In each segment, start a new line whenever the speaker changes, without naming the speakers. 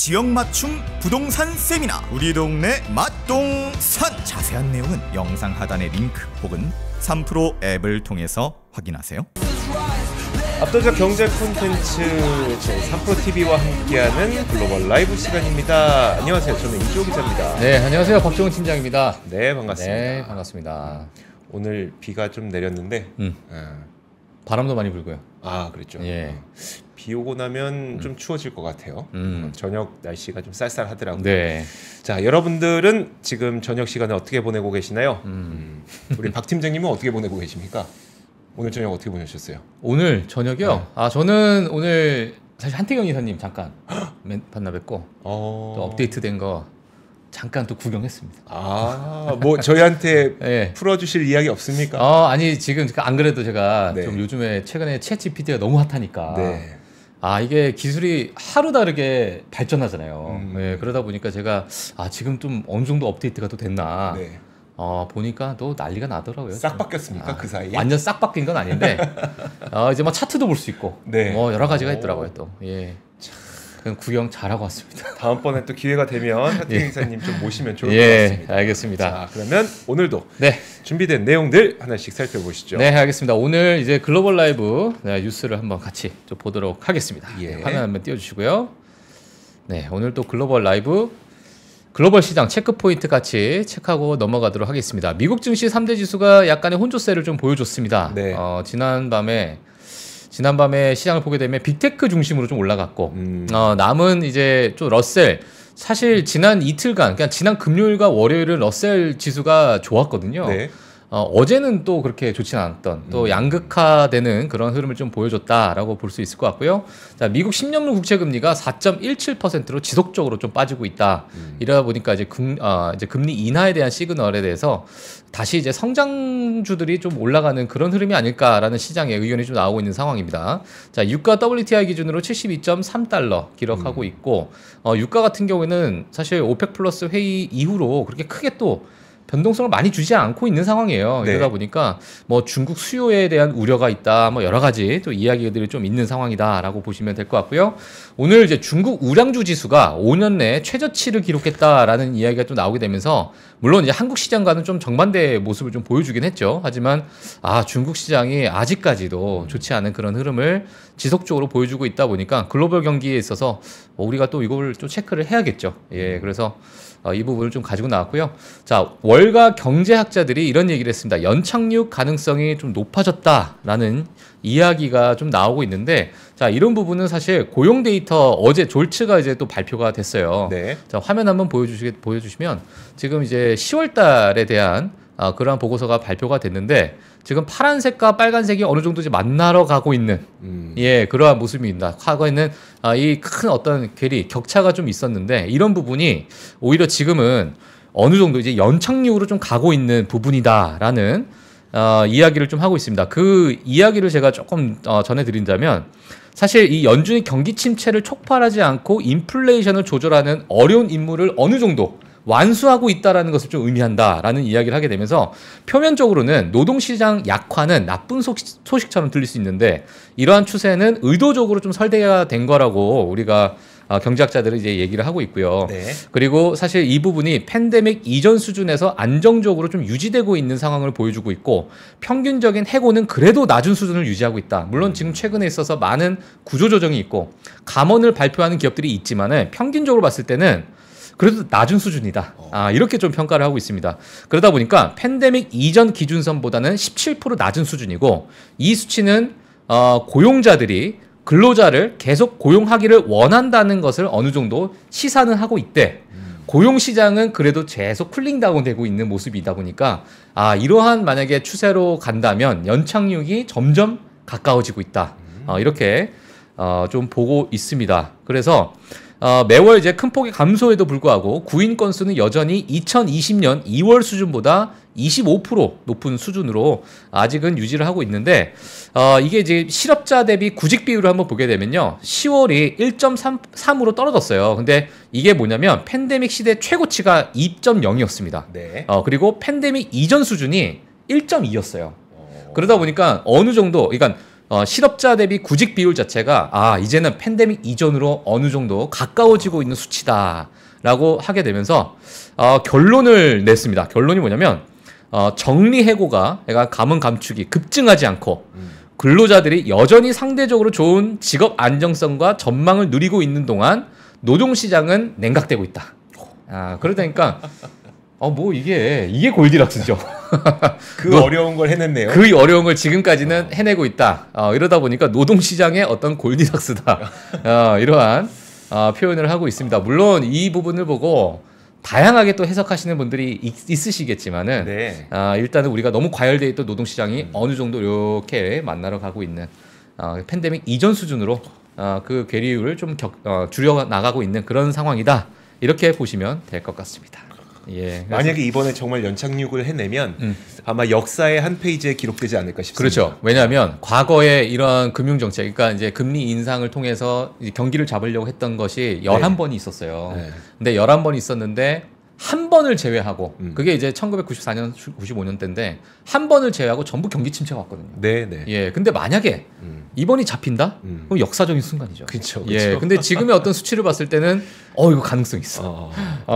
지역 맞춤 부동산 세미나 우리 동네 맛동산 자세한 내용은 영상 하단의 링크 혹은 3프로 앱을 통해서 확인하세요.
압도적 경제 콘텐츠 제3프로TV와 함께하는 글로벌 라이브 시간입니다. 안녕하세요. 저는 이조 기자입니다. 네, 안녕하세요. 박정훈 팀장입니다. 네, 반갑습니다. 네, 반갑습니다. 오늘 비가 좀 내렸는데 음. 어. 바람도 많이 불고요. 아, 그랬죠. 예. 어. 비 오고 나면 음. 좀 추워질 것 같아요. 음. 어, 저녁 날씨가 좀 쌀쌀하더라고요. 네. 자, 여러분들은 지금 저녁 시간을 어떻게 보내고 계시나요? 음. 음. 우리 박 팀장님은 어떻게 보내고 계십니까? 오늘 저녁 어떻게 보내셨어요?
오늘 저녁이요? 네. 아, 저는 오늘 사실 한태경 이사님 잠깐 만나 뵙고 어... 또 업데이트된 거 잠깐 또 구경했습니다. 아, 뭐 저희한테 네. 풀어주실 이야기 없습니까? 어, 아니 지금 안 그래도 제가 네. 좀 요즘에 최근에 채찌 PD가 너무 핫하니까 네. 아 이게 기술이 하루 다르게 발전하잖아요. 음. 네, 그러다 보니까 제가 아 지금 좀 어느 정도 업데이트가 또 됐나. 네. 어, 보니까 또 난리가 나더라고요. 싹 바뀌었습니까 아, 그 사이에? 완전 싹 바뀐 건 아닌데 어, 이제 막 뭐 차트도 볼 수 있고 네. 뭐 여러 가지가 있더라고요 또. 예. 구경 잘하고 왔습니다.
다음번에 또 기회가 되면 하팅 행사님 예. 좀 모시면 좋을 예, 것
같습니다. 알겠습니다. 자, 그러면
오늘도 네. 준비된 내용들 하나씩 살펴보시죠. 네,
알겠습니다. 오늘 이제 글로벌 라이브 네, 뉴스를 한번 같이 좀 보도록 하겠습니다. 예. 화면 한번 띄워주시고요. 네, 오늘 또 글로벌 라이브 글로벌 시장 체크 포인트 같이 체크하고 넘어가도록 하겠습니다. 미국 증시 3대 지수가 약간의 혼조세를 좀 보여줬습니다. 네. 어, 지난 밤에 지난밤에 시장을 보게 되면 빅테크 중심으로 좀 올라갔고 음. 어, 남은 이제 좀 러셀 사실 지난 이틀간 그냥 그러니까 지난 금요일과 월요일은 러셀 지수가 좋았거든요. 네. 어, 제는또 그렇게 좋진 않았던 또 음. 양극화되는 그런 흐름을 좀 보여줬다라고 볼 수 있을 것 같고요. 자, 미국 10년물 국채 금리가 4.17%로 지속적으로 좀 빠지고 있다. 음. 이러다 보니까 이제 금 어, 이제 금리 인하에 대한 시그널에 대해서 다시 이제 성장주들이 좀 올라가는 그런 흐름이 아닐까라는 시장의 의견이 좀 나오고 있는 상황입니다. 자, 유가 WTI 기준으로 72.3달러 기록하고 음. 있고 어, 유가 같은 경우에는 사실 오펙 플러스 회의 이후로 그렇게 크게 또 변동성을 많이 주지 않고 있는 상황이에요. 네. 이러다 보니까 뭐 중국 수요에 대한 우려가 있다, 뭐 여러 가지 또 이야기들이 좀 있는 상황이다라고 보시면 될 것 같고요. 오늘 이제 중국 우량주 지수가 5년 내 최저치를 기록했다라는 이야기가 또 나오게 되면서 물론 이제 한국 시장과는 좀 정반대의 모습을 좀 보여주긴 했죠. 하지만 아 중국 시장이 아직까지도 좋지 않은 그런 흐름을 지속적으로 보여주고 있다 보니까 글로벌 경기에 있어서 뭐 우리가 또 이걸 좀 체크를 해야겠죠. 예, 그래서. 어, 이 부분을 좀 가지고 나왔고요. 자, 월가 경제학자들이 이런 얘기를 했습니다. 연착륙 가능성이 좀 높아졌다라는 이야기가 좀 나오고 있는데 자 이런 부분은 사실 고용 데이터 어제 졸츠가 이제 또 발표가 됐어요. 네. 자 화면 한번 보여주시 보여주시면 지금 이제 10월달에 대한 아, 그러한 보고서가 발표가 됐는데 지금 파란색과 빨간색이 어느 정도 이 만나러 가고 있는 음. 예 그러한 모습입니다. 과거에는 아, 이 큰 어떤 괴리 격차가 좀 있었는데 이런 부분이 오히려 지금은 어느 정도 이제 연착륙으로 좀 가고 있는 부분이다라는 어, 이야기를 좀 하고 있습니다. 그 이야기를 제가 조금 어, 전해드린다면 사실 이 연준이 경기 침체를 촉발하지 않고 인플레이션을 조절하는 어려운 임무를 어느 정도 완수하고 있다라는 것을 좀 의미한다라는 이야기를 하게 되면서 표면적으로는 노동시장 약화는 나쁜 소식, 처럼 들릴 수 있는데 이러한 추세는 의도적으로 좀 설대가 된 거라고 우리가 아, 경제학자들은 이제 얘기를 하고 있고요. 네. 그리고 사실 이 부분이 팬데믹 이전 수준에서 안정적으로 좀 유지되고 있는 상황을 보여주고 있고 평균적인 해고는 그래도 낮은 수준을 유지하고 있다. 물론 지금 최근에 있어서 많은 구조조정이 있고 감원을 발표하는 기업들이 있지만은 평균적으로 봤을 때는 그래도 낮은 수준이다. 어. 아, 이렇게 좀 평가를 하고 있습니다. 그러다 보니까 팬데믹 이전 기준선보다는 17% 낮은 수준이고 이 수치는 어, 고용자들이 근로자를 계속 고용하기를 원한다는 것을 어느 정도 시사는 하고 있대. 음. 고용 시장은 그래도 계속 쿨링 다운되고 있는 모습이다 보니까 아 이러한 만약에 추세로 간다면 연착륙이 점점 가까워지고 있다. 음. 어, 이렇게 어, 좀 보고 있습니다. 그래서 어, 매월 이제 큰 폭의 감소에도 불구하고 구인 건수는 여전히 2020년 2월 수준보다 25% 높은 수준으로 아직은 유지를 하고 있는데 어, 이게 이제 실업자 대비 구직 비율을 한번 보게 되면요. 10월이 1.3으로 떨어졌어요. 근데 이게 뭐냐면 팬데믹 시대 최고치가 2.0이었습니다. 네. 어, 그리고 팬데믹 이전 수준이 1.2였어요. 어. 그러다 보니까 어느 정도 그러니까 어, 실업자 대비 구직 비율 자체가 아 이제는 팬데믹 이전으로 어느 정도 가까워지고 있는 수치다라고 하게 되면서 어, 결론을 냈습니다. 결론이 뭐냐면 어, 정리해고가 그러니까 감은 감축이 급증하지 않고 근로자들이 여전히 상대적으로 좋은 직업 안정성과 전망을 누리고 있는 동안 노동 시장은 냉각되고 있다. 아 그러다 보니까 어, 뭐 이게 이게 골디락스죠.
그 뭐, 어려운 걸 해냈네요. 그 어려운
걸 지금까지는 어. 해내고 있다. 어, 이러다 보니까 노동 시장의 어떤 골디락스다. 어, 이러한 어, 표현을 하고 있습니다. 물론 이 부분을 보고 다양하게 또 해석하시는 분들이 있, 으시겠지만은 네. 어, 일단은 우리가 너무 과열돼 있던 노동 시장이 음. 어느 정도 이렇게 만나러 가고 있는 어, 팬데믹 이전 수준으로 어, 그 괴리율을 좀 격, 어, 줄여 나가고 있는 그런 상황이다. 이렇게 보시면 될 것 같습니다. 예, 만약에 이번에 정말 연착륙을 해내면 음. 아마 역사의 한 페이지에 기록되지 않을까 싶습니다. 그렇죠. 왜냐하면 과거에 이런 금융 정책, 그러니까 이제 금리 인상을 통해서 경기를 잡으려고 했던 것이 열한 네. 번이 있었어요. 네. 근데 열한 번 있었는데 한 번을 제외하고 음. 그게 이제 1994년 95년 때인데 한 번을 제외하고 전부 경기 침체가 왔거든요. 네, 네. 예. 근데 만약에 음. 이번이 잡힌다? 음. 그럼 역사적인 순간이죠. 그렇죠. 예. 근데 지금의 어떤 수치를 봤을 때는 어 이거 가능성 있어. 어 어, 어,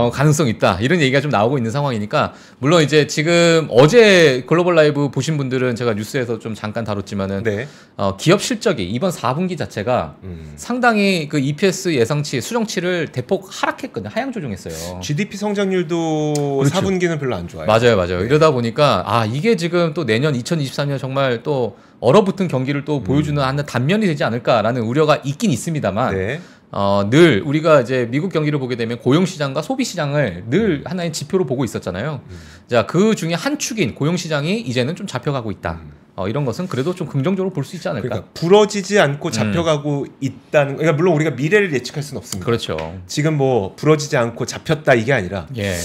어 가능성 있다. 이런 얘기가 좀 나오고 있는 상황이니까 물론 이제 지금 어제 글로벌 라이브 보신 분들은 제가 뉴스에서 좀 잠깐 다뤘지만은 네. 어, 기업 실적이 이번 4분기 자체가 음. 상당히 그 EPS 예상치 수정치를 대폭 하락했거든요. 하향 조정했어요. GDP 성장률도 그렇죠. 4분기는 별로 안 좋아요. 맞아요, 맞아요. 네. 이러다 보니까 아 이게 지금 또 내년 2023년 정말 또 얼어붙은 경기를 또 음. 보여주는 음. 한 단면이 되지 않을까라는 우려가 있긴 있습니다만. 네. 어, 늘 우리가 이제 미국 경기를 보게 되면 고용 시장과 소비 시장을 늘 음. 하나의 지표로 보고 있었잖아요. 음. 자, 그 중에 한 축인 고용 시장이 이제는 좀 잡혀가고 있다. 음. 어, 이런 것은 그래도 좀 긍정적으로 볼 수 있지 않을까. 그러니까 부러지지 않고 음. 잡혀가고 음. 있다는. 그러니까 물론 우리가 미래를 예측할 수는 없습니다. 그렇죠. 지금
뭐 부러지지 않고 잡혔다 이게 아니라 예.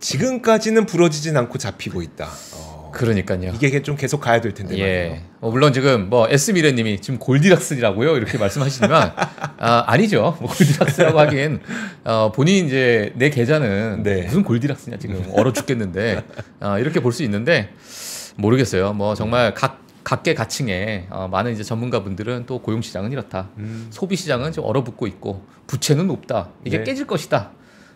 지금까지는 부러지진 않고 잡히고 있다.
어. 그러니까요. 이게 좀 계속 가야 될 텐데. 예. 말이에요. 어, 물론 지금 뭐 S 미래님이 지금 골디락스라고요 이렇게 말씀하시지만 아, 아니죠. 뭐 골디락스라고 하긴 어, 본인 이제 내 계좌는 네. 무슨 골디락스냐 지금 얼어 죽겠는데 어, 이렇게 볼 수 있는데 모르겠어요. 뭐 정말 각 각계 각층에 어, 많은 이제 전문가분들은 또 고용 시장은 이렇다. 음. 소비 시장은 좀 얼어붙고 있고 부채는 높다. 이게 네. 깨질 것이다.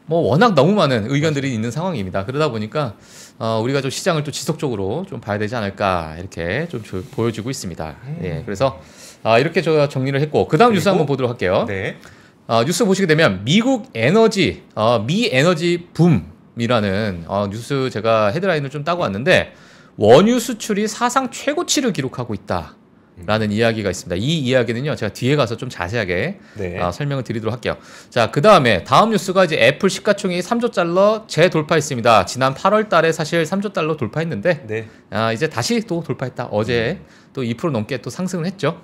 뭐 워낙 너무 많은 네. 의견들이 있는 상황입니다. 그러다 보니까 어, 우리가 좀 시장을 또 지속적으로 좀 봐야 되지 않을까 이렇게 좀 조, 보여지고 있습니다. 음. 예, 그래서 아, 이렇게 저 정리를 했고 그 다음 뉴스 한번 보도록 할게요. 네. 어, 뉴스 보시게 되면 미국 에너지 어, 미 에너지 붐이라는 어, 뉴스 제가 헤드라인을 좀 따고 왔는데 원유 수출이 사상 최고치를 기록하고 있다. 라는 이야기가 있습니다. 이 이야기는요, 제가 뒤에 가서 좀 자세하게 네. 아, 설명을 드리도록 할게요. 자, 그 다음에 다음 뉴스가 이제 애플 시가총이 3조 달러 재돌파했습니다. 지난 8월 달에 사실 3조 달러 돌파했는데, 네. 아, 이제 다시 또 돌파했다. 어제 음. 또2% 넘게 또 상승을 했죠.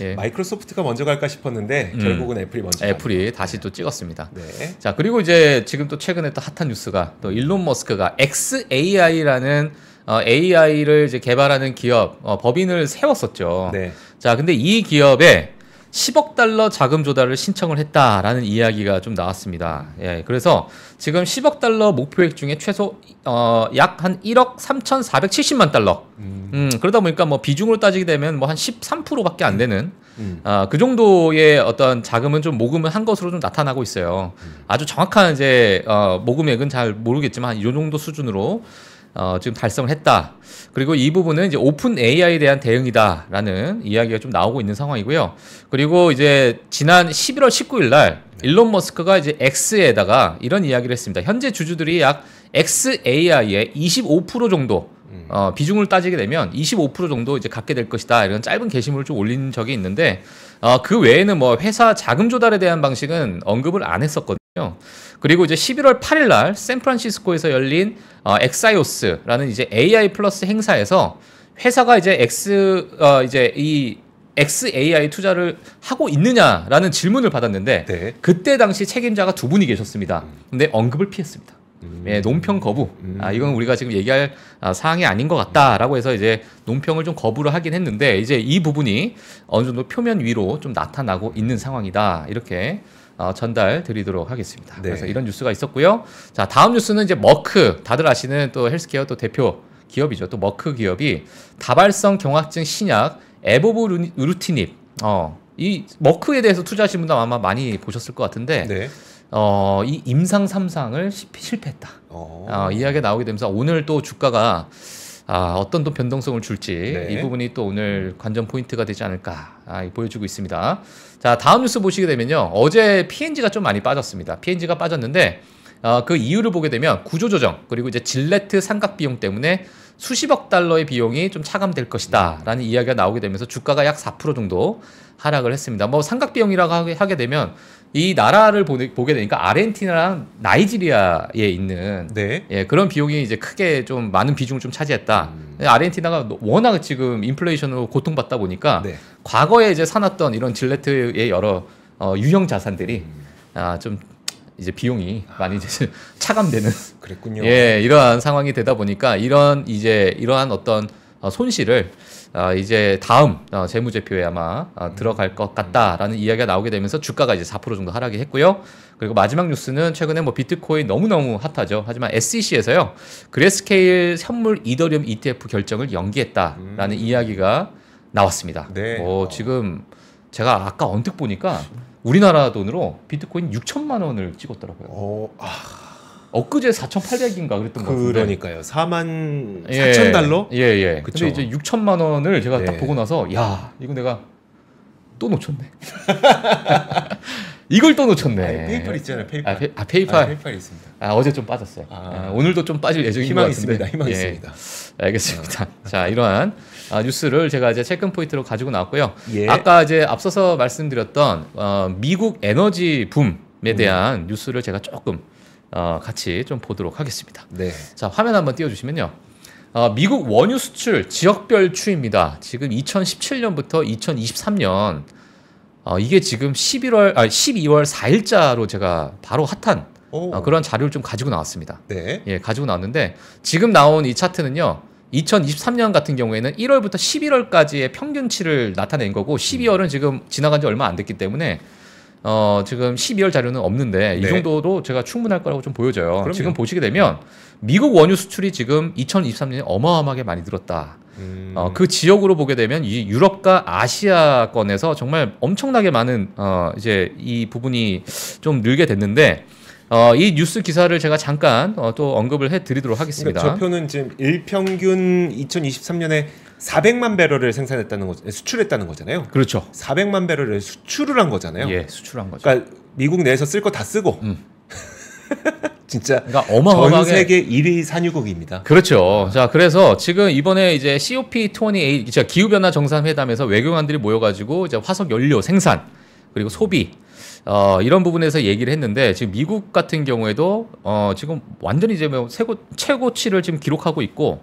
예. 마이크로소프트가 먼저 갈까 싶었는데 음. 결국은 애플이 먼저. 애플이 갔다. 다시 네. 또 찍었습니다. 네. 자, 그리고 이제 지금 또 최근에 또 핫한 뉴스가 또 일론 머스크가 XAI라는 어, AI를 이제 개발하는 기업 어, 법인을 세웠었죠. 네. 자, 근데 이 기업에 10억 달러 자금 조달을 신청을 했다라는 이야기가 좀 나왔습니다. 예, 그래서 지금 10억 달러 목표액 중에 최소 어, 약 한 1억 3,470만 달러. 음. 음, 그러다 보니까 뭐 비중으로 따지게 되면 뭐 한 13%밖에 안 되는 음. 어, 그 정도의 어떤 자금은 좀 모금을 한 것으로 좀 나타나고 있어요. 음. 아주 정확한 이제 어, 모금액은 잘 모르겠지만 이 정도 수준으로 어, 지금 달성을 했다. 그리고 이 부분은 이제 오픈 AI에 대한 대응이다라는 이야기가 좀 나오고 있는 상황이고요. 그리고 이제 지난 11월 19일 날 네. 일론 머스크가 이제 X에다가 이런 이야기를 했습니다. 현재 주주들이 약 XAI의 25% 정도 음. 어, 비중을 따지게 되면 25% 정도 이제 갖게 될 것이다. 이런 짧은 게시물을 좀 올린 적이 있는데 어, 그 외에는 뭐 회사 자금 조달에 대한 방식은 언급을 안 했었거든요. 그리고 이제 11월 8일 날 샌프란시스코에서 열린 어, 엑사이오스라는 이제 AI 플러스 행사에서 회사가 이제 X 어, 이제 이 XAI 투자를 하고 있느냐라는 질문을 받았는데 네. 그때 당시 책임자가 두 분이 계셨습니다. 음. 근데 언급을 피했습니다. 음. 예, 논평 거부. 음. 아, 이건 우리가 지금 얘기할 아, 사항이 아닌 것 같다라고 해서 이제 논평을 좀 거부를 하긴 했는데 이제 이 부분이 어느 정도 표면 위로 좀 나타나고 있는 상황이다. 이렇게 어, 전달 드리도록 하겠습니다. 네. 그래서 이런 뉴스가 있었고요. 자, 다음 뉴스는 이제 머크. 다들 아시는 또 헬스케어 또 대표 기업이죠. 또 머크 기업이 다발성 경화증 신약 에보브 루티닙. 어, 이 머크에 대해서 투자하신 분들 아마 많이 보셨을 것 같은데 네. 어, 이 임상 삼상을 실패했다. 어. 아, 이야기가 나오게 되면서 오늘 또 주가가 아, 어떤 또 변동성을 줄지 네. 이 부분이 또 오늘 관전 포인트가 되지 않을까 아, 보여주고 있습니다. 자, 다음 뉴스 보시게 되면요. 어제 PNG가 좀 많이 빠졌습니다. PNG가 빠졌는데 어, 그 이유를 보게 되면 구조조정 그리고 이제 질레트 삼각 비용 때문에 수십억 달러의 비용이 좀 차감될 것이다 라는 이야기가 나오게 되면서 주가가 약 4% 정도 하락을 했습니다. 뭐 삼각 비용이라고 하게 되면 이 나라를 보내, 보게 되니까 아르헨티나랑 나이지리아에 있는 네. 예, 그런 비용이 이제 크게 좀 많은 비중을 좀 차지했다. 음. 아르헨티나가 워낙 지금 인플레이션으로 고통받다 보니까 네. 과거에 이제 사놨던 이런 질레트의 여러 어, 유형 자산들이 음. 아, 좀 이제 비용이 많이 이제 아. 차감되는 그랬군요. 예, 이러한 상황이 되다 보니까 이런 이제 이러한 어떤 어, 손실을 어, 이제 다음 어, 재무제표에 아마 어, 음. 들어갈 것 같다라는 이야기가 나오게 되면서 주가가 이제 4% 정도 하락이 했고요. 그리고 마지막 뉴스는 최근에 뭐 비트코인 너무너무 핫하죠. 하지만 SEC에서요. 그레스케일 현물 이더리움 ETF 결정을 연기했다라는 음. 이야기가 나왔습니다. 네. 뭐 어, 지금 제가 아까 언뜻 보니까 우리나라 돈으로 비트코인 6천만 원을 찍었더라고요. 오, 어, 아. 엊그제 4,800인가 그랬던 거 같은데. 그러니까요.
4만 4천 예, 달러? 예, 예. 그쵸. 근데 이제
6천만 원을 제가 예. 딱 네. 보고 나서 야, 이거 내가 또 놓쳤네. 이걸 또 놓쳤네. 아니, 페이팔 있잖아요. 페이팔. 아, 페, 아 페이팔. 아, 페이팔 있습니다. 아, 어제 좀 빠졌어요. 아, 아 오늘도 좀 빠질 예정인 것 같은데. 있습니다. 희망 예. 있습니다. 알겠습니다. 자, 이러한 아, 뉴스를 제가 이제 체크 포인트로 가지고 나왔고요. 예. 아까 이제 앞서서 말씀드렸던 어, 미국 에너지 붐에 대한 음. 뉴스를 제가 조금 어, 같이 좀 보도록 하겠습니다. 네. 자 화면 한번 띄워주시면요. 어, 미국 원유 수출 지역별 추입니다. 지금 2017년부터 2023년 어, 이게 지금 11월 아 12월 4일자로 제가 바로 핫한 어, 그런 자료를 좀 가지고 나왔습니다. 네. 예, 가지고 나왔는데 지금 나온 이 차트는요. 2023년 같은 경우에는 1월부터 11월까지의 평균치를 나타낸 거고 12월은 지금 지나간 지 얼마 안 됐기 때문에 어, 지금 12월 자료는 없는데 네. 이 정도로 제가 충분할 거라고 좀 보여져요. 그럼요. 지금 보시게 되면 미국 원유 수출이 지금 2023년에 어마어마하게 많이 늘었다. 음... 어, 그 지역으로 보게 되면 이 유럽과 아시아권에서 정말 엄청나게 많은 어, 이제 이 부분이 좀 늘게 됐는데 어, 이 뉴스 기사를 제가 잠깐 어, 또 언급을 해드리도록 하겠습니다. 그러니까 저
표는 지금 일평균 2023년에 400만 배럴을 생산했다는 거 수출했다는 거잖아요. 그렇죠. 400만 배럴을 수출을 한 거잖아요. 예, 수출한 거죠. 그러니까 미국 내에서 쓸 거 다 쓰고. 음. 진짜 그러니까 어마어마하게 전 세계 1위 산유국입니다.
그렇죠. 자, 그래서 지금 이번에 이제 COP28 이제 기후 변화 정상회담에서 외교관들이 모여 가지고 이제 화석 연료 생산 그리고 소비 어, 이런 부분에서 얘기를 했는데 지금 미국 같은 경우에도 어, 지금 완전히 이제 뭐 최고 최고치를 지금 기록하고 있고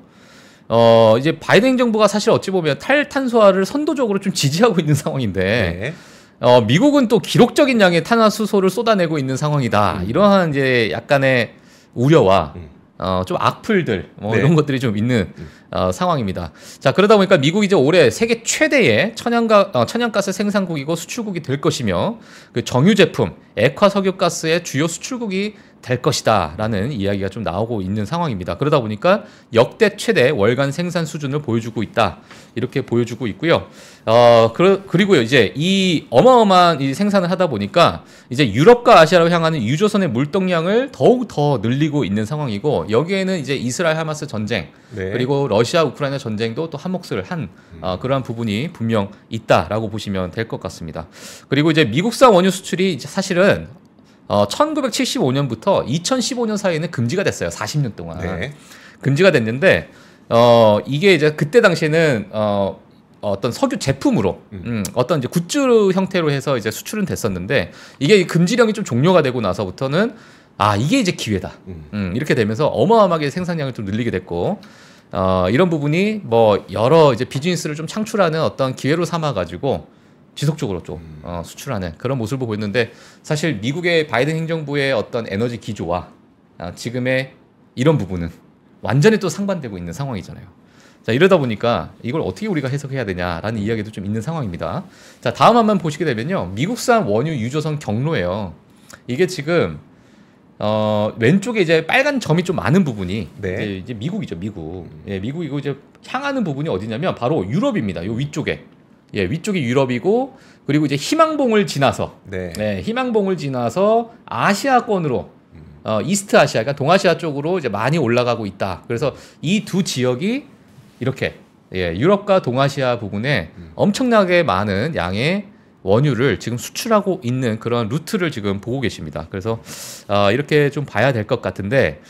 어 이제 바이든 행정부가 사실 어찌 보면 탈탄소화를 선도적으로 좀 지지하고 있는 상황인데 네. 어 미국은 또 기록적인 양의 탄화수소를 쏟아내고 있는 상황이다. 음. 이러한 이제 약간의 우려와 음. 어좀 악플들 뭐 네. 이런 것들이 좀 있는 음. 어, 상황입니다. 자 그러다 보니까 미국이 이제 올해 세계 최대의 천연가 어, 천연가스 생산국이고 수출국이 될 것이며 그 정유 제품 액화 석유가스의 주요 수출국이 될 것이다라는 이야기가 좀 나오고 있는 상황입니다. 그러다 보니까 역대 최대 월간 생산 수준을 보여주고 있다 이렇게 보여주고 있고요. 어 그리고요 이제 이 어마어마한 이 생산을 하다 보니까 이제 유럽과 아시아로 향하는 유조선의 물동량을 더욱 더 늘리고 있는 상황이고 여기에는 이제 이스라엘 하마스 전쟁 네. 그리고 러시아 우크라이나 전쟁도 또 한몫을 한 음. 어, 그러한 부분이 분명 있다라고 보시면 될 것 같습니다. 그리고 이제 미국산 원유 수출이 사실은 어, 1975년부터 2015년 사이에는 금지가 됐어요. 40년 동안. 네. 금지가 됐는데 어, 이게 이제 그때 당시에는 어, 어떤 석유 제품으로 음. 음, 어떤 이제 굿즈 형태로 해서 이제 수출은 됐었는데 이게 금지령이 좀 종료가 되고 나서부터는 아 이게 이제 기회다 음, 음 이렇게 되면서 어마어마하게 생산량을 좀 늘리게 됐고 어, 이런 부분이 뭐 여러 이제 비즈니스를 좀 창출하는 어떤 기회로 삼아 가지고 지속적으로 좀 음. 어, 수출하는 그런 모습을 보고있는데 사실 미국의 바이든 행정부의 어떤 에너지 기조와 어, 지금의 이런 부분은 완전히 또 상반되고 있는 상황이잖아요. 자 이러다 보니까 이걸 어떻게 우리가 해석해야 되냐라는 음. 이야기도 좀 있는 상황입니다. 자 다음 한 번 보시게 되면요, 미국산 원유 유조선 경로예요. 이게 지금 어, 왼쪽에 이제 빨간 점이 좀 많은 부분이 네. 이제, 이제, 미국이죠, 미국. 음. 예, 미국이고 이제 향하는 부분이 어디냐면 바로 유럽입니다. 요 위쪽에. 예, 위쪽이 유럽이고 그리고 이제 희망봉을 지나서 네. 네 희망봉을 지나서 아시아권으로 어, 이스트 아시아, 그러니까 동아시아 쪽으로 이제 많이 올라가고 있다. 그래서 이 두 지역이 이렇게 예, 유럽과 동아시아 부분에 음. 엄청나게 많은 양의 원유를 지금 수출하고 있는 그런 루트를 지금 보고 계십니다. 그래서 어, 이렇게 좀 봐야 될 것 같은데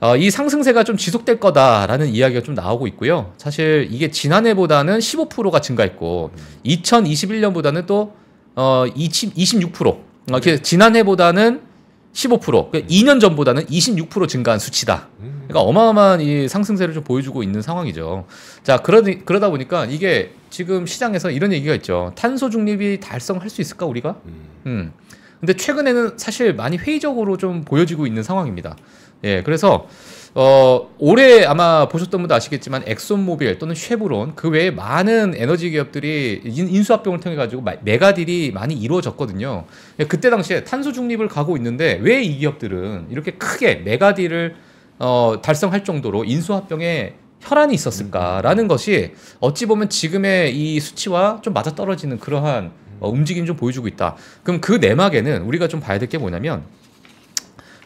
어, 이 상승세가 좀 지속될 거다라는 이야기가 좀 나오고 있고요. 사실 이게 지난해보다는 15%가 증가했고 음. 2021년보다는 또 어, 20, 26% 어, 이렇게 네. 지난해보다는 15% 그러니까 음. 2년 전보다는 26% 증가한 수치다. 음. 그러니까 어마어마한 이 상승세를 좀 보여주고 있는 상황이죠. 자 그러니, 그러다 보니까 이게 지금 시장에서 이런 얘기가 있죠. 탄소 중립이 달성할 수 있을까 우리가? 음. 음. 근데 최근에는 사실 많이 회의적으로 좀 보여지고 있는 상황입니다. 예, 그래서 어, 올해 아마 보셨던 분도 아시겠지만 엑소모빌 또는 쉐브론 그 외에 많은 에너지 기업들이 인수합병을 통해 가지고 메가딜이 많이 이루어졌거든요. 예, 그때 당시에 탄소 중립을 가고 있는데 왜 이 기업들은 이렇게 크게 메가딜을 어, 달성할 정도로 인수합병에 혈안이 있었을까라는 음. 것이 어찌 보면 지금의 이 수치와 좀 맞아떨어지는 그러한 어, 움직임 좀 보여주고 있다. 그럼 그 내막에는 우리가 좀 봐야 될 게 뭐냐면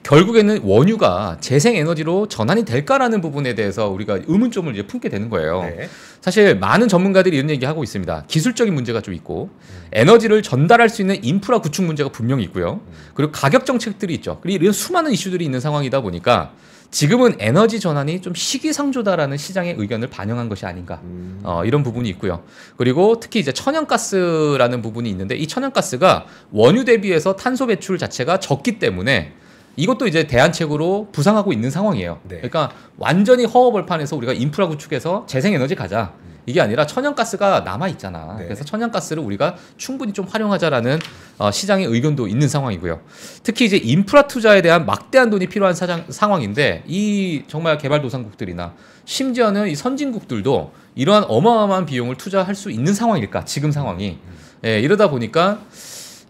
결국에는 원유가 재생 에너지로 전환이 될까라는 부분에 대해서 우리가 의문점을 이제 품게 되는 거예요. 네. 사실 많은 전문가들이 이런 얘기 하고 있습니다. 기술적인 문제가 좀 있고 음. 에너지를 전달할 수 있는 인프라 구축 문제가 분명히 있고요. 음. 그리고 가격 정책들이 있죠. 그리고 이런 수많은 이슈들이 있는 상황이다 보니까 지금은 에너지 전환이 좀 시기상조다라는 시장의 의견을 반영한 것이 아닌가 음. 어, 이런 부분이 있고요. 그리고 특히 이제 천연가스라는 부분이 있는데 이 천연가스가 원유 대비해서 탄소 배출 자체가 적기 때문에 이것도 이제 대안책으로 부상하고 있는 상황이에요. 네. 그러니까 완전히 허허벌판에서 우리가 인프라 구축해서 재생에너지 가자. 이게 아니라 천연가스가 남아 있잖아. 네. 그래서 천연가스를 우리가 충분히 좀 활용하자라는 어, 시장의 의견도 있는 상황이고요. 특히 이제 인프라 투자에 대한 막대한 돈이 필요한 사장, 상황인데 이 정말 개발도상국들이나 심지어는 이 선진국들도 이러한 어마어마한 비용을 투자할 수 있는 상황일까? 지금 상황이 음. 예, 이러다 보니까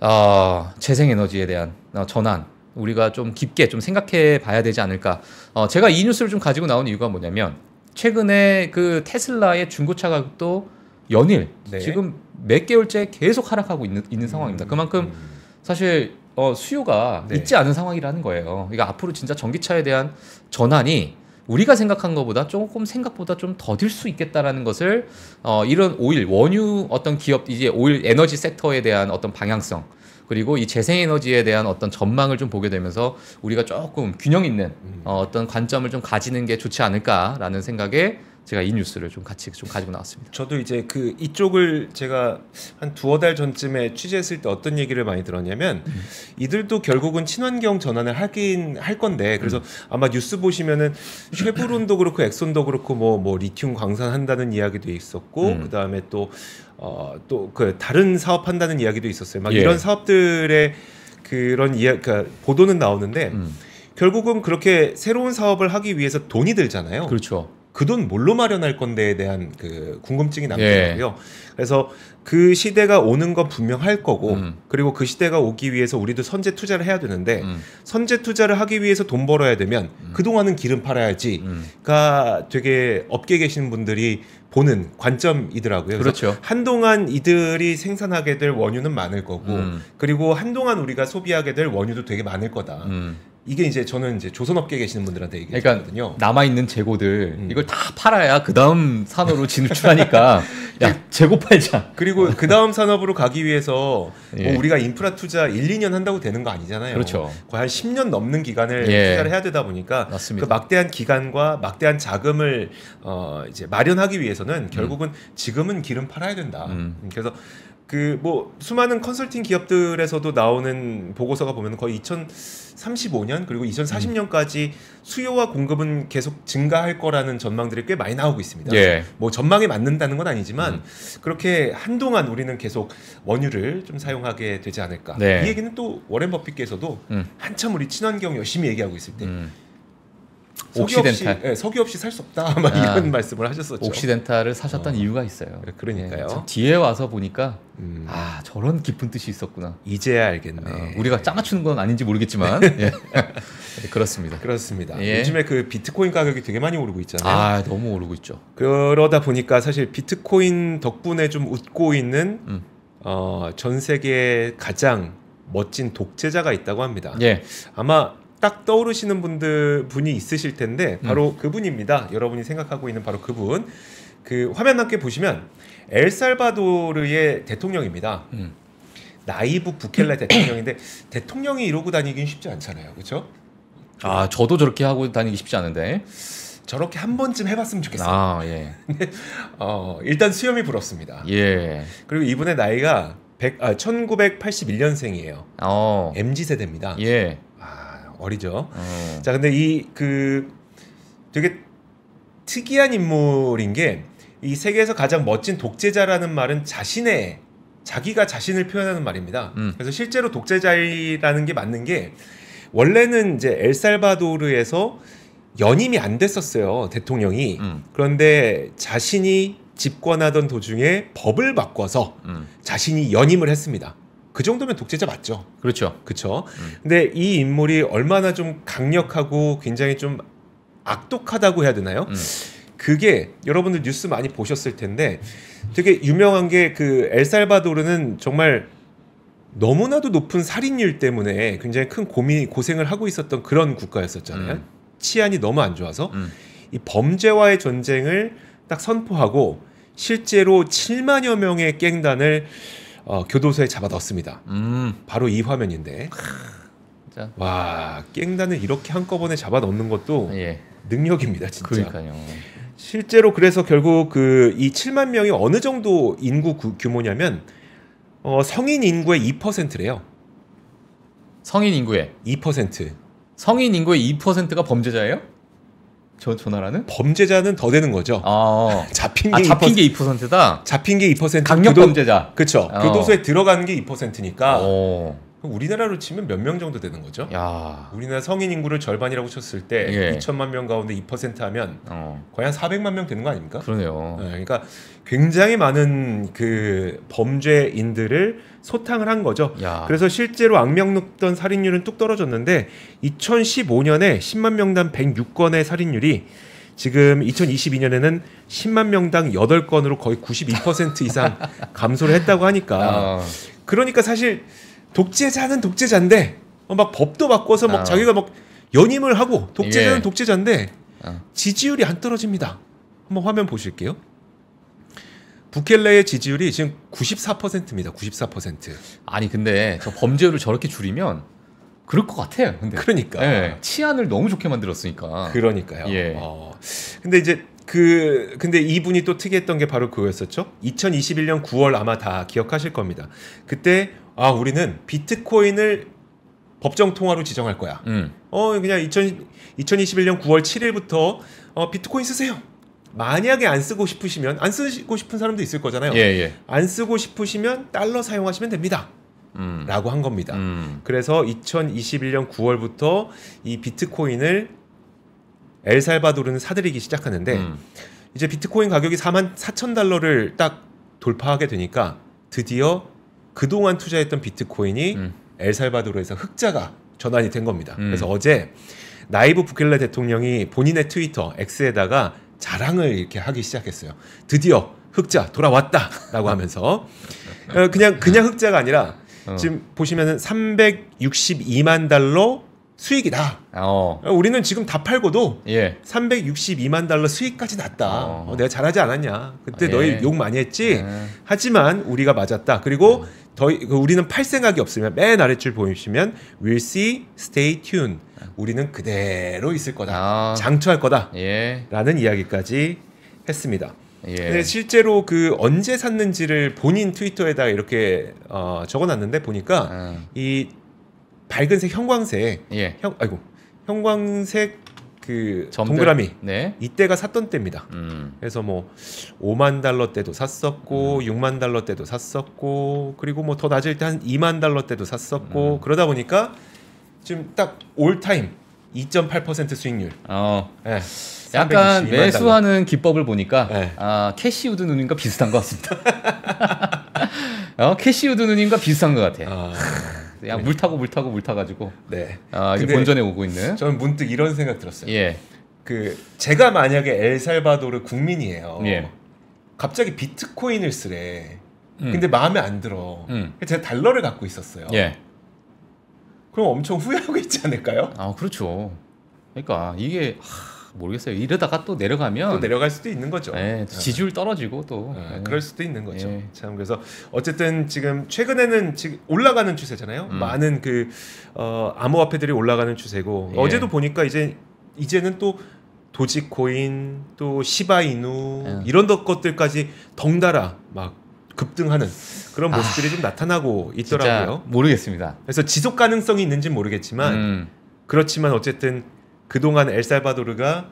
어, 재생에너지에 대한 어, 전환 우리가 좀 깊게 좀 생각해 봐야 되지 않을까. 어, 제가 이 뉴스를 좀 가지고 나온 이유가 뭐냐면 최근에 그 테슬라의 중고차 가격도 연일 네. 지금 몇 개월째 계속 하락하고 있는, 있는 상황입니다. 음, 그만큼 음. 사실 어, 수요가 네. 있지 않은 상황이라는 거예요. 그러니까 앞으로 진짜 전기차에 대한 전환이 우리가 생각한 것보다 조금 생각보다 좀 더딜 수 있겠다라는 것을 어, 이런 오일 원유 어떤 기업 이제 오일 에너지 섹터에 대한 어떤 방향성 그리고 이 재생에너지에 대한 어떤 전망을 좀 보게 되면서 우리가 조금 균형 있는 음. 어, 어떤 관점을 좀 가지는 게 좋지 않을까라는 생각에 제가 이 뉴스를 좀 같이 좀 가지고 나왔습니다.
저도 이제 그 이쪽을 제가 한 두어 달 전쯤에 취재했을 때 어떤 얘기를 많이 들었냐면 음. 이들도 결국은 친환경 전환을 하긴 할 건데 그래서 음. 아마 뉴스 보시면은 쉐브론도 그렇고 엑손도 그렇고 뭐뭐 뭐 리튬 광산 한다는 이야기도 있었고 음. 그다음에 또 어, 또 그 다른 사업한다는 이야기도 있었어요. 막 예. 이런 사업들의 그런 이야 그러니까 보도는 나오는데 음. 결국은 그렇게 새로운 사업을 하기 위해서 돈이 들잖아요. 그렇죠. 그 돈 뭘로 마련할 건데에 대한 그 궁금증이 예. 남더라고요. 예. 그래서 그 시대가 오는 건 분명할 거고 음. 그리고 그 시대가 오기 위해서 우리도 선제 투자를 해야 되는데 음. 선제 투자를 하기 위해서 돈 벌어야 되면 음. 그동안은 기름 팔아야지가 음. 되게 업계에 계시는 분들이 보는 관점이더라고요. 그렇죠. 한동안 이들이 생산하게 될 원유는 많을 거고, 음. 그리고 한동안 우리가 소비하게 될 원유도 되게 많을 거다. 음. 이게 이제 저는 이제 조선업계에 계시는 분들한테
얘기했거든요. 그러니까 남아 있는 재고들 음. 이걸 다 팔아야 그 다음 산업으로 진출하니까 야 그 재고 팔자.
그리고 그 다음 산업으로 가기 위해서 뭐 예. 뭐 우리가 인프라 투자 1, 2년 한다고 되는 거 아니잖아요. 그렇죠. 거의 한 10년 넘는 기간을 예. 투자를 해야 되다 보니까 맞습니다. 그 막대한 기간과 막대한 자금을 어 이제 마련하기 위해서는 음. 결국은 지금은 기름 팔아야 된다. 음. 그래서 그뭐 수많은 컨설팅 기업들에서도 나오는 보고서가 보면 거의 2035년 그리고 2040년까지 음. 수요와 공급은 계속 증가할 거라는 전망들이 꽤 많이 나오고 있습니다. 예. 뭐 전망에 맞는다는 건 아니지만 음. 그렇게 한동안 우리는 계속 원유를 좀 사용하게 되지 않을까. 네. 이 얘기는 또 워렌 버핏께서도 음. 한참 우리 친환경 열심히 얘기하고 있을 때 음. 옥시덴탈. 예, 없이, 네, 석유 없이 살 수 없다. 막 아, 이런
말씀을 하셨었죠. 옥시덴탈을 사셨던 어. 이유가 있어요. 그러니까요. 네, 뒤에 와서 보니까 음. 아 저런 깊은 뜻이 있었구나. 이제야 알겠네. 어, 우리가 짜 맞추는 건 아닌지 모르겠지만 예. 예. 그렇습니다.
그렇습니다. 예. 요즘에 그 비트코인 가격이 되게 많이 오르고 있잖아요. 아
너무 오르고 있죠.
그러다 보니까 사실 비트코인 덕분에 좀 웃고 있는 음. 어, 전 세계 가장 멋진 독재자가 있다고 합니다. 예. 아마 딱 떠오르시는 분들 분이 있으실 텐데 음. 바로 음. 그분입니다. 여러분이 생각하고 있는 바로 그분. 그 화면 함께 보시면 엘살바도르의 대통령입니다. 음. 나이브 부켈레 대통령인데 대통령이 이러고 다니긴 쉽지 않잖아요. 그렇죠?
아, 저도 저렇게 하고 다니기 쉽지 않은데.
저렇게 한 번쯤 해봤으면 좋겠어요.
아, 예.
어, 일단 수염이 불었습니다. 예. 그리고 이분의 나이가 100, 아, 1981년생이에요. 어. MZ 세대입니다. 예. 어리죠. 어. 자, 근데 이 그 되게 특이한 인물인 게 이 세계에서 가장 멋진 독재자라는 말은 자신의 자기가 자신을 표현하는 말입니다. 음. 그래서 실제로 독재자라는 게 맞는 게 원래는 이제 엘살바도르에서 연임이 안 됐었어요 대통령이 음. 그런데 자신이 집권하던 도중에 법을 바꿔서 음. 자신이 연임을 했습니다. 그 정도면 독재자 맞죠. 그렇죠. 그렇죠. 음. 근데 이 인물이 얼마나 좀 강력하고 굉장히 좀 악독하다고 해야 되나요? 음. 그게 여러분들 뉴스 많이 보셨을 텐데 되게 유명한 게 그 엘살바도르는 정말 너무나도 높은 살인율 때문에 굉장히 큰 고민 고생을 하고 있었던 그런 국가였었잖아요. 음. 치안이 너무 안 좋아서 음. 이 범죄와의 전쟁을 딱 선포하고 실제로 7만여 명의 갱단을 어, 교도소에 잡아넣었습니다. 음. 바로 이 화면인데. 진짜. 와 깽단을 이렇게 한꺼번에 잡아넣는 것도 예. 능력입니다 진짜. 그러니까요. 실제로 그래서 결국 그 이 7만 명이 어느 정도 인구 구, 규모냐면 어, 성인 인구의 2%래요. 성인 인구의 2%. 성인
인구의 2%가 범죄자예요? 저 전화라는?
범죄자는 더 되는 거죠. 아, 어. 아 잡힌 게, 아, 잡힌 2%, 게 2%다. 잡힌 게 2%. 강력 교도, 범죄자. 그렇죠. 어. 교도소에
들어가는게
2%니까. 어. 우리나라로 치면 몇 명 정도 되는 거죠? 야. 우리나라 성인 인구를 절반이라고 쳤을 때 예. 2천만 명 가운데 2% 하면 어. 거의 한 400만 명 되는 거 아닙니까? 그러네요. 네, 그러니까 굉장히 많은 그 범죄인들을 소탕을 한 거죠. 야. 그래서 실제로 악명 높던 살인율은 뚝 떨어졌는데 2015년에 10만 명당 106건의 살인율이 지금 2022년에는 10만 명당 8건으로 거의 92% 이상 감소를 했다고 하니까 어. 그러니까 사실 독재자는 독재자인데 어, 막 법도 바꿔서 막 어. 자기가 막 연임을 하고 독재자는 예. 독재자인데 어. 지지율이 안 떨어집니다. 한번 화면 보실게요. 부켈레의 지지율이 지금 94%입니다. 94%.
아니 근데 저 범죄율을 저렇게 줄이면 그럴 것 같아요. 근데 그러니까 예, 치안을 너무 좋게 만들었으니까. 그러니까요. 예. 어.
근데 이제 그 근데 이분이 또 특이했던 게 바로 그거였었죠. 2021년 9월 아마 다 기억하실 겁니다. 그때 아 우리는 비트코인을 법정 통화로 지정할 거야. 음. 어 그냥 2000, 2021년 9월 7일부터 어, 비트코인 쓰세요. 만약에 안 쓰고 싶으시면 안 쓰고 싶은 사람도 있을 거잖아요. 예, 예. 안 쓰고 싶으시면 달러 사용하시면 됩니다. 음. 라고 한 겁니다. 음. 그래서 2021년 9월부터 이 비트코인을 엘살바도르는 사들이기 시작하는데 음. 이제 비트코인 가격이 4만 4천 달러를 딱 돌파하게 되니까 드디어 그동안 투자했던 비트코인이 음. 엘살바도르에서 흑자가 전환이 된 겁니다. 음. 그래서 어제 나이브 부켈레 대통령이 본인의 트위터 X에다가 자랑을 이렇게 하기 시작했어요. 드디어 흑자 돌아왔다라고 하면서 어, 그냥 그냥 흑자가 아니라 어. 지금 보시면은 362만 달러 수익이다.
아, 어. 어.
우리는 지금 다 팔고도 예. 362만 달러 수익까지 났다. 어. 어. 내가 잘하지 않았냐. 그때 아, 예. 너희 욕 많이 했지. 예. 하지만 우리가 맞았다. 그리고 음. 더 그 우리는 팔 생각이 없으면 맨 아래줄 보이시면 will see, stay tuned. 우리는 그대로 있을 거다. 아. 장처할 거다. 예. 라는 이야기까지 했습니다. 예. 근데 실제로 그 언제 샀는지를 본인 트위터에다 이렇게 어, 적어놨는데 보니까 음. 이 밝은색 형광색 예. 형 아이고 형광색 그 점들? 동그라미 네. 이때가 샀던 때입니다. 음. 그래서 뭐 5만 달러 때도 샀었고 음. 6만 달러 때도 샀었고 그리고 뭐 더 낮을 때 한 2만 달러 때도 샀었고 음. 그러다 보니까 지금 딱 올타임 2.8% 수익률.
어. 네. 약간 매수하는 달러. 기법을 보니까 네. 아, 캐시우드 누님과 비슷한 것 같습니다. 어, 캐시우드 누님과 비슷한 것 같아요. 아... 네, 야, 냥물 타고 물 타고 물 타가지고 네. 아, 이제 본전에 오고 있는. 저는
문득 이런 생각 들었어요. 예. 그 제가 만약에 엘살바도르 국민이에요. 예. 갑자기 비트코인을 쓰래. 음. 근데 마음에 안 들어. 음. 제가 달러를 갖고 있었어요. 예.
그럼 엄청 후회하고 있지 않을까요? 아 그렇죠. 그러니까 이게 하... 모르겠어요. 이러다가 또 내려가면 또 내려갈 수도 있는 거죠. 예, 예,
지지율 떨어지고 또 예, 예. 그럴 수도 있는 거죠. 예. 참 그래서 어쨌든 지금 최근에는 지금 올라가는 추세잖아요. 음. 많은 그 어, 암호화폐들이 올라가는 추세고 예. 어제도 보니까 이제 이제는 또 도지코인 또 시바이누 예. 이런 것들까지 덩달아 막 급등하는 그런 아. 모습들이 아, 좀 나타나고 있더라고요.
모르겠습니다.
그래서 지속 가능성이 있는지 모르겠지만 음. 그렇지만 어쨌든 그동안 엘살바도르가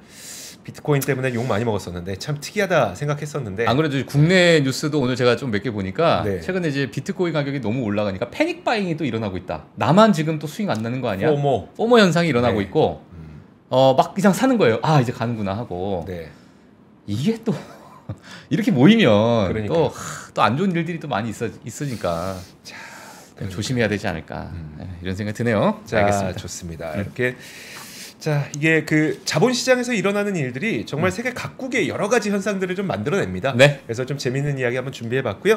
비트코인 때문에 욕 많이 먹었었는데 참 특이하다 생각했었는데 안
그래도 국내 뉴스도 오늘 제가 좀 몇 개 보니까 네. 최근에 이제 비트코인 가격이 너무 올라가니까 패닉 바잉이 또 일어나고 있다. 나만 지금 또 수익 안 나는 거 아니야? 포모 포모 현상이 일어나고 네. 있고 음. 어막 이상 사는 거예요. 아 이제 가는구나 하고 네. 이게 또 이렇게 모이면 또 또 안 좋은 일들이 또 많이 있어 있으니까. 자, 조심해야 되지 않을까 음. 네, 이런 생각 드네요. 자, 알겠습니다. 좋습니다. 네. 이렇게
자 이게 그 자본시장에서 일어나는 일들이 정말 음. 세계 각국의 여러 가지 현상들을 좀 만들어냅니다. 네. 그래서 좀 재밌는 이야기 한번 준비해봤고요.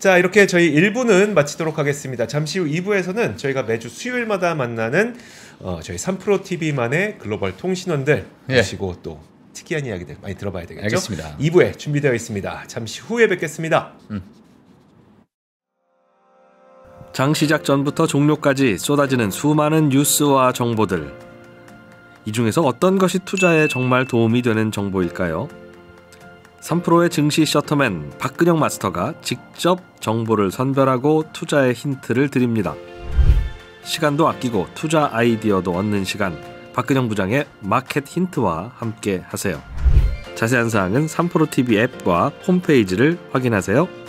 자 이렇게 저희 1부는 마치도록 하겠습니다. 잠시 후 2부에서는 저희가 매주 수요일마다 만나는 어, 저희 3프로 TV만의 글로벌 통신원들 예. 모시고 예. 또 특이한 이야기들 많이 들어봐야 되겠죠. 알겠습니다. 2부에 준비되어 있습니다. 잠시 후에 뵙겠습니다. 음. 장 시작 전부터 종료까지 쏟아지는 수많은 뉴스와 정보들. 이 중에서 어떤 것이 투자에 정말 도움이 되는 정보일까요? 3프로의 증시 셔터맨 박근영 마스터가 직접 정보를 선별하고 투자의 힌트를 드립니다. 시간도 아끼고 투자 아이디어도 얻는 시간 박근영 부장의 마켓 힌트와 함께 하세요. 자세한 사항은 3프로TV 앱과 홈페이지를 확인하세요.